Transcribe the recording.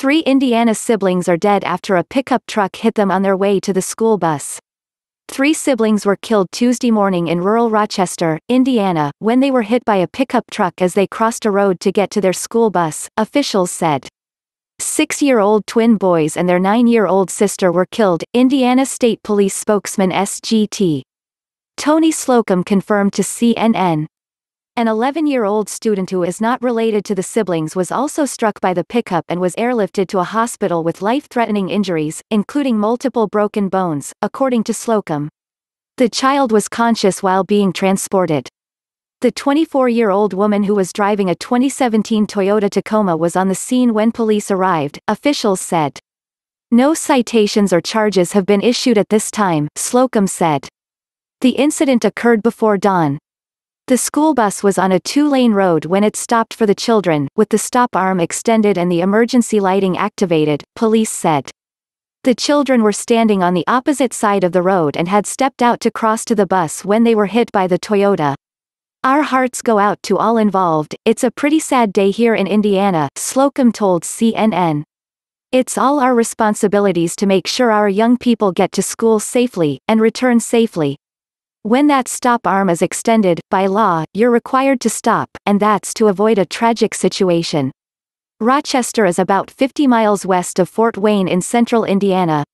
Three Indiana siblings are dead after a pickup truck hit them on their way to the school bus. Three siblings were killed Tuesday morning in rural Rochester, Indiana, when they were hit by a pickup truck as they crossed a road to get to their school bus, officials said. Six-year-old twin boys and their nine-year-old sister were killed, Indiana State Police spokesman SGT. Tony Slocum confirmed to CNN, an 11-year-old student who is not related to the siblings was also struck by the pickup and was airlifted to a hospital with life-threatening injuries, including multiple broken bones, according to Slocum. The child was conscious while being transported. The 24-year-old woman who was driving a 2017 Toyota Tacoma was on the scene when police arrived, officials said. No citations or charges have been issued at this time, Slocum said. The incident occurred before dawn, the school bus was on a two-lane road when it stopped for the children, with the stop arm extended and the emergency lighting activated, police said. The children were standing on the opposite side of the road and had stepped out to cross to the bus when they were hit by the Toyota. Our hearts go out to all involved, it's a pretty sad day here in Indiana, Slocum told CNN. It's all our responsibilities to make sure our young people get to school safely, and return safely, when that stop arm is extended, by law, you're required to stop, and that's to avoid a tragic situation. Rochester is about 50 miles west of Fort Wayne in central Indiana,